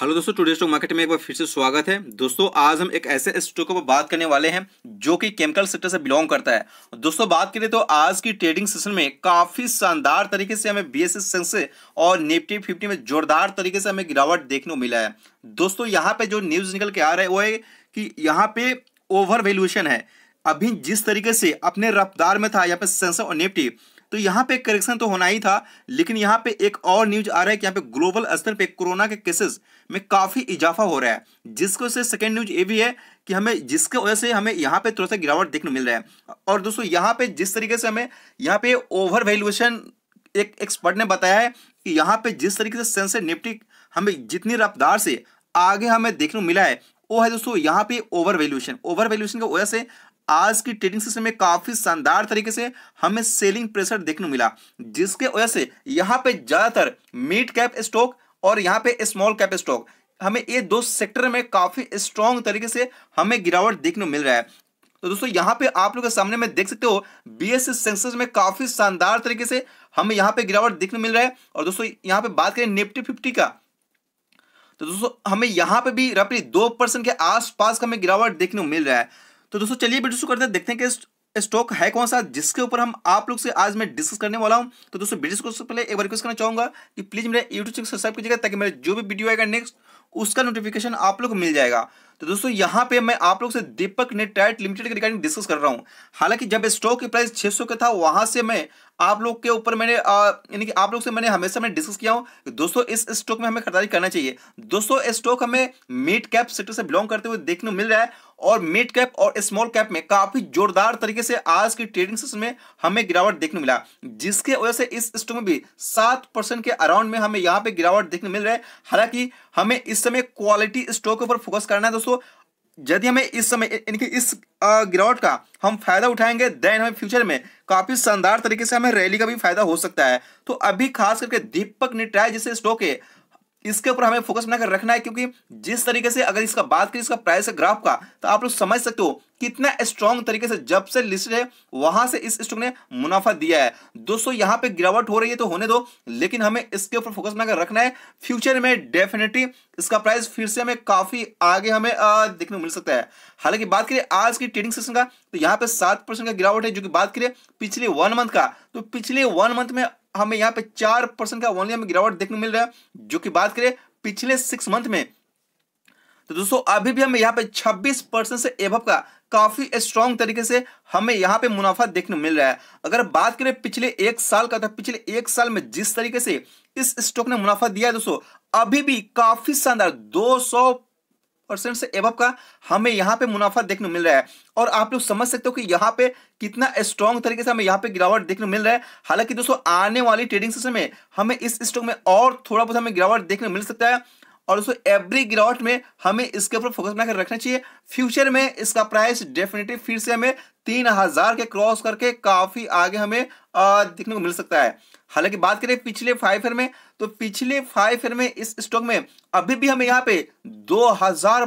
Hello दोस्तों today stock market में एक बार फिर से स्वागत है दोस्तों आज हम एक ऐसे स्टॉक पर बात करने वाले हैं जो कि केमिकल सेक्टर से बिलोंग करता है दोस्तों बात करें तो आज की ट्रेडिंग सेशन में काफ़ी शानदार तरीके से हमें बी एस और निफ्टी फिफ्टी में जोरदार तरीके से हमें गिरावट देखने को मिला है दोस्तों यहाँ पे जो न्यूज़ निकल के आ रहा है वो है कि यहाँ पे ओवर वैल्यूएशन है अभी जिस तरीके से अपने रफ्तार में था यहाँ पे सेंसर और निफ्टी तो यहाँ पे करेक्शन तो होना ही था लेकिन यहाँ पे एक और न्यूज आ रहा है कि यहाँ पे ग्लोबल स्तर पे कोरोना के केसेस में काफ़ी इजाफा हो रहा है जिसको से सेकेंड न्यूज ये भी है कि हमें जिसके वजह से हमें यहाँ पे थोड़ा सा गिरावट देखने मिल रहा है और दोस्तों यहाँ पे जिस तरीके से हमें यहाँ पे ओवर वैल्युएशन एक एक्सपर्ट ने बताया है कि यहाँ पे जिस तरीके से सेंसर निफ्टी हमें जितनी रफ्तार से आगे हमें देखने मिला है वो है दोस्तों यहाँ पे ओवर वैल्यूशन ओवर वैल्यूशन की वजह से आज की ट्रेडिंग सिस्टम में काफी शानदार तरीके से हमें सेलिंग प्रेशर देखने मिला जिसके वजह से यहाँ पे ज्यादातर मिड कैप स्टॉक और यहाँ पे स्मॉल कैप स्टॉक हमें ये दो सेक्टर में काफी स्ट्रॉन्ग तरीके से हमें गिरावट देखने मिल रहा है तो दोस्तों यहाँ पे आप लोग के सामने में देख सकते हो बीएससी सेंसेस e में काफी शानदार तरीके से हमें यहाँ पे गिरावट देखने मिल रहा है और दोस्तों यहाँ पे बात करें निफ्टी फिफ्टी का तो दोस्तों हमें यहाँ पे भी रफली दो परसेंट के आसपास का हमें गिरावट देखने को मिल रहा है तो दोस्तों चलिए वीडियो शुरू करते हैं देखते हैं कि स्टॉक है कौन सा जिसके ऊपर हम आप लोग से आज मैं डिस्कस करने वाला हूं तो दोस्तों वीडियो से पहले एक बार रिक्वेस्ट करना चाहूंगा कि प्लीज मेरे यूट्यूब चैनल सब्सक्राइब कीजिएगा ताकि मेरे जो भी वीडियो आएगा नेक्स्ट उसका नोटिफिकेशन आप लोग को मिल जाएगा तो दोस्तों यहां पे मैं आप लोग से दीपक नेट्राइट लिमिटेड के रिगार्डिंग डिस्कस कर रहा हूं हालांकि जब स्टॉक की प्राइस 600 का था वहां से मैं आप लोग के ऊपर मैंने यानी कि आप लोग से मैंने हमेशा मैं डिस्कस किया हूं कि दोस्तों इस स्टॉक में हमें खरीदारी करना चाहिए दोस्तों स्टॉक हमें मिड कैप सेक्टर से बिलोंग करते हुए देखने को मिल रहा है और मिड कैप और स्मॉल कैप में काफी जोरदार तरीके से आज की ट्रेडिंग सेशन में हमें गिरावट देखने मिला जिसके वजह से इस स्टॉक में भी सात परसेंट के अराउंड में हमें यहां पे गिरावट देखने मिल रहा है हालांकि हमें इस समय क्वालिटी स्टॉक पर फोकस करना है दोस्तों यदि हमें इस समय इनकी इस गिरावट का हम फायदा उठाएंगे देन हमें फ्यूचर में काफी शानदार तरीके से हमें रैली का भी फायदा हो सकता है तो अभी खास करके दीपक निट्राय जैसे स्टॉक है इसके ऊपर हमें फोकस बनाकर रखना है क्योंकि जिस तरीके से अगर इसका बात करें इसका प्राइस है ग्राफ का तो आप लोग समझ सकते हो कितना स्ट्रॉन्ग तरीके से जब से लिस्टेड है वहां से इस स्टॉक ने मुनाफा दिया है दोस्तों यहां पे गिरावट हो रही है तो होने दो लेकिन हमें इसके ऊपर फोकस बनाकर रखना है फ्यूचर में डेफिनेटली इसका प्राइस फिर से हमें काफी आगे हमें देखने को मिल सकता है हालांकि बात करिए आज की ट्रेडिंग सेशन का तो यहाँ पे सात का गिरावट है जो कि बात करिए पिछले वन मंथ का तो पिछले वन मंथ में हमें यहाँ पे चार परसेंट का ओनली हमें गिरावट देखने मिल रहा है जो कि बात करें पिछले सिक्स मंथ में तो दोस्तों अभी भी हमें यहाँ पे छब्बीस परसेंट से एभव का काफी स्ट्रॉन्ग तरीके से हमें यहाँ पे मुनाफा देखने मिल रहा है अगर बात करें पिछले एक साल का तो पिछले एक साल में जिस तरीके से इस स्टॉक ने मुनाफा दिया है दोस्तों अभी भी काफी शानदार दो परसेंट से एबव का हमें यहाँ पे मुनाफा देखने मिल रहा है और आप लोग समझ सकते हो कि यहाँ पे कितना स्ट्रॉन्ग तरीके से हमें यहाँ पे गिरावट देखने मिल रहा है हालांकि दोस्तों आने वाली ट्रेडिंग सेशन में हमें इस स्टॉक में और थोड़ा बहुत हमें गिरावट देखने मिल सकता है और उसको एवरी ग्राउट में हमें इसके ऊपर फोकस बनाकर रखना चाहिए फ्यूचर में इसका प्राइस डेफिनेटली फिर से हमें तीन हजार के क्रॉस करके काफ़ी आगे हमें देखने को मिल सकता है हालांकि बात करें पिछले फाइव ईयर में तो पिछले फाइव ईयर में इस स्टॉक में अभी भी हमें यहाँ पे दो हजार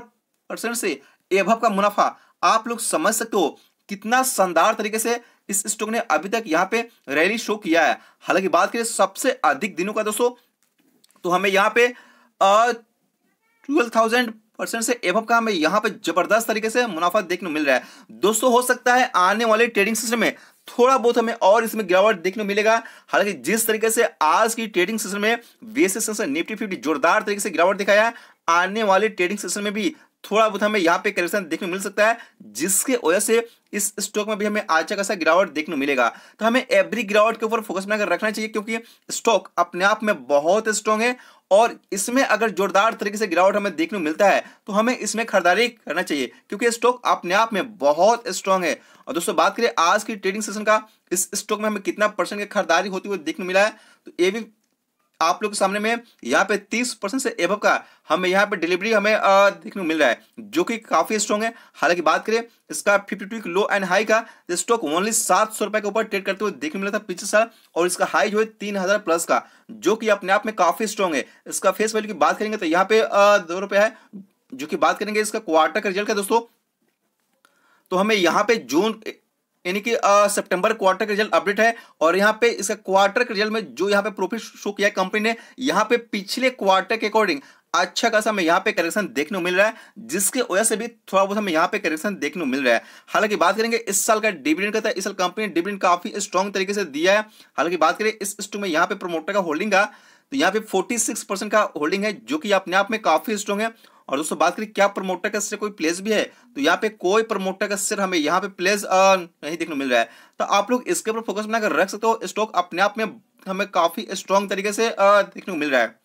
परसेंट से एभव का मुनाफा आप लोग समझ सकते हो कितना शानदार तरीके से इस स्टॉक ने अभी तक यहाँ पे रैली शो किया है हालांकि बात करें सबसे अधिक दिनों का दोस्तों तो हमें यहाँ पे थाउजेंड परसेंट से एवब का हमें यहां पे जबरदस्त तरीके से मुनाफा देखने को मिल रहा है दोस्तों हो सकता है आने वाले ट्रेडिंग सिस्टम में थोड़ा बहुत हमें और इसमें गिरावट देखने को मिलेगा हालांकि जिस तरीके से आज की ट्रेडिंग सेशन में बीएसएस निफ्टी फिफ्टी जोरदार तरीके से गिरावट दिखाया है आने वाले ट्रेडिंग सेशन में भी थोड़ा बहुत हमें यहाँ पे करेक्शन देखने मिल सकता है जिसके वजह से इस स्टॉक में भी हमें आज का गिरावट देखने मिलेगा तो हमें एवरी गिरावट के ऊपर फोकस बनाकर रखना चाहिए क्योंकि स्टॉक अपने आप में बहुत स्ट्रॉन्ग है और इसमें अगर जोरदार तरीके से गिरावट हमें देखने को मिलता है तो हमें इसमें खरीदारी करना चाहिए क्योंकि स्टॉक अपने आप में बहुत स्ट्रांग है और दोस्तों बात करें आज की ट्रेडिंग सेशन का इस स्टॉक में हमें कितना परसेंट की खरीदारी होती हुई देखने मिला है तो ये भी आप लोग के सामने में यहाँ पे तीस परसेंट से एबव का हमें यहाँ पे डिलीवरी हमें देखने को मिल रहा है जो कि काफी स्ट्रॉन्ग है हालांकि बात करें इसका fifty two low and high का स्टॉक ओनली सात सौ रुपए के ऊपर ट्रेड करते हुए देखने मिला था पिछले साल और इसका हाई जो है तीन हजार प्लस का जो कि अपने आप में काफी स्ट्रॉन्ग है इसका फेस वैल्यू की बात करेंगे तो यहाँ पे दो रुपये है जो की बात करेंगे इसका क्वार्टर का रिजल्ट का दोस्तों तो हमें यहाँ पे जून यानी कि सितंबर क्वार्टर का रिजल्ट अपडेट है और यहाँ पे इसका क्वार्टर के रिजल्ट में जो यहाँ पे प्रॉफिट शो किया कंपनी ने यहाँ पे पिछले क्वार्टर के अकॉर्डिंग अच्छा खासा हमें यहाँ पे करेक्शन देखने को मिल रहा है जिसके वजह से भी थोड़ा बहुत हमें यहाँ पे करेक्शन देखने को मिल रहा है हालांकि बात करेंगे इस साल का डिविडेंड का था तो इस साल कंपनी ने डिविडेंड काफी स्ट्रॉन्ग तरीके से दिया है हालांकि बात करें इस स्टू में यहाँ पे प्रोमोटर का होल्डिंग का तो यहाँ पे 46 परसेंट का होल्डिंग है जो कि अपने आप में काफी स्ट्रॉन्ग है और दोस्तों बात करें क्या प्रमोटर का सिर कोई प्लेस भी है तो यहाँ पे कोई प्रमोटर का सिर हमें यहाँ पे प्लेस नहीं देखने मिल रहा है तो आप लोग इसके ऊपर फोकस बनाकर रख सकते हो स्टॉक अपने आप में हमें काफी स्ट्रॉन्ग तरीके से देखने को मिल रहा है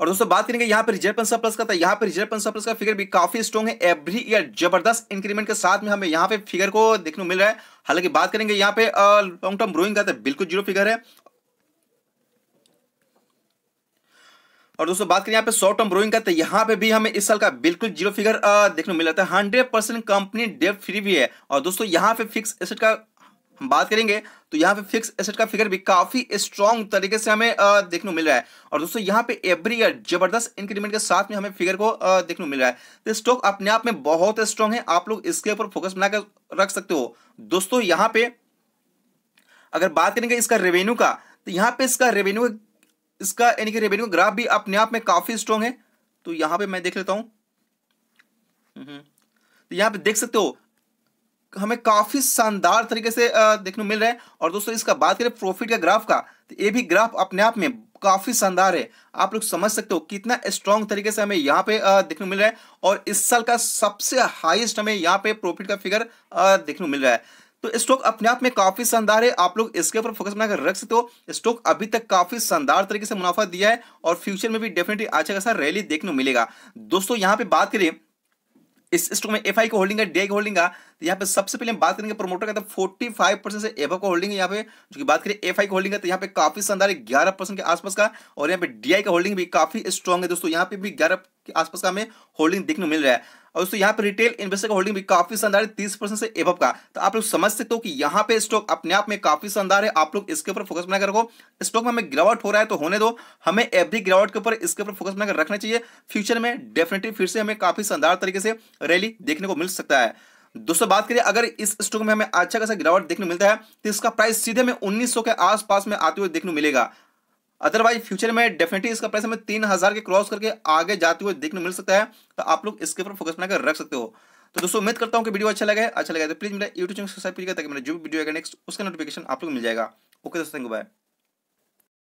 और दोस्तों बात करेंगे यहाँ पे रिजर्व एंड प्लस का था तो यहाँ पे रिजर्व एंड प्लस का फिगर भी काफी स्ट्रॉन्ग है एवरी ईयर जबरदस्त इंक्रीमेंट के साथ में हमें यहाँ पे फिगर को देखने को मिल रहा है हालांकि बात करेंगे यहाँ पे लॉन्ग टर्म ब्रोइंग का था तो बिल्कुल जीरो फिगर है और दोस्तों बात करें यहाँ पे शॉर्ट टर्म ब्रोइंग का तो यहाँ पे भी हमें इस साल का बिल्कुल जीरो फिगर देखने को मिल जाता है hundred percent company debt free भी है और दोस्तों यहाँ पे फिक्स एसेट का हम बात करेंगे तो यहाँ पे फिक्स एसेट का फिगर भी काफी स्ट्रॉन्ग तरीके से हमें देखने को मिल रहा है और दोस्तों यहाँ पे एवरी ईयर जबरदस्त इंक्रीमेंट के साथ में हमें फिगर को देखने को मिल रहा है तो स्टॉक अपने आप में बहुत स्ट्रॉन्ग है आप लोग इसके ऊपर फोकस बनाकर रख सकते हो दोस्तों यहाँ पे अगर बात करेंगे इसका रेवेन्यू का तो यहाँ पे इसका रेवेन्यू इसका यानी कि रेवेन्यू ग्राफ भी अपने आप में काफी स्ट्रॉन्ग है तो यहां पे मैं देख लेता हूं हम्म। तो यहां पे देख सकते हो हमें काफी शानदार तरीके से देखने मिल रहा है और दोस्तों इसका बात करें प्रॉफिट का ग्राफ का तो ये भी ग्राफ अपने आप में काफी शानदार है आप लोग समझ सकते हो कितना स्ट्रॉन्ग तरीके से हमें यहाँ पे देखने मिल रहा है और इस साल का सबसे हाईएस्ट हमें यहाँ पे प्रॉफिट का फिगर देखने मिल रहा है तो स्टॉक अपने आप में काफी शानदार है आप लोग इसके ऊपर फोकस बनाकर रख सकते हो स्टॉक अभी तक काफी शानदार तरीके से मुनाफा दिया है और फ्यूचर में भी डेफिनेटली अच्छा खासा रैली देखने को मिलेगा दोस्तों यहाँ पे बात करें इस स्टॉक में एफ आई होल्डिंग है डे की होल्डिंग है तो यहाँ पे सबसे पहले हम बात करेंगे प्रमोटर का तो फोर्टी फाइव परसेंट से एफ को होल्डिंग है यहाँ पे जो कि बात करें एफआई को होल्डिंग है तो यहाँ पे काफी शानदार है ग्यारह परसेंट के आसपास का और यहाँ पे डीआई का होल्डिंग भी काफी स्ट्रॉग है दोस्तों यहाँ पे भी ग्यारह के आसपास का हमें होल्डिंग देखने को मिल रहा है और दोस्तों यहाँ पे रिटेल इन्वेस्टर का होल्डिंग भी काफी शानदार है तीस परसेंट से एवब का तो आप लोग समझ सकते हो तो कि यहाँ पे स्टॉक अपने आप में काफी शानदार है आप लोग इसके ऊपर फोकस बनाकर रखो स्टॉक में हमें गिरावट हो रहा है तो होने दो हमें एवरी गिरावट के ऊपर इसके ऊपर फोकस बनाकर रखना चाहिए फ्यूचर में डेफिनेटली फिर से हमें काफी शानदार तरीके से रैली देखने को मिल सकता है दोस्तों बात करिए अगर इस स्टॉक में हमें अच्छा खासा गिरावट देखने मिलता है तो इसका प्राइस सीधे में 1900 के आसपास में आते हुए देखने मिलेगा अदरवाइज फ्यूचर में डेफिनेटली इसका प्राइस हमें तीन हज़ार के क्रॉस करके आगे जाते हुए देखने मिल सकता है तो आप लोग इसके ऊपर फोकस बनाकर रख सकते हो तो दोस्तों उम्मीद करता हूँ कि वीडियो अच्छा लगे अच्छा लगा तो प्लीज़ मेरा यूट्यूब चैनल सब्सक्राइब कीजिएगा ताकि मेरा जो भी वीडियो आएगा नेक्स्ट उसका नोटिफिकेशन आप लोग मिल जाएगा ओके दोस्तों थैंक यू बाय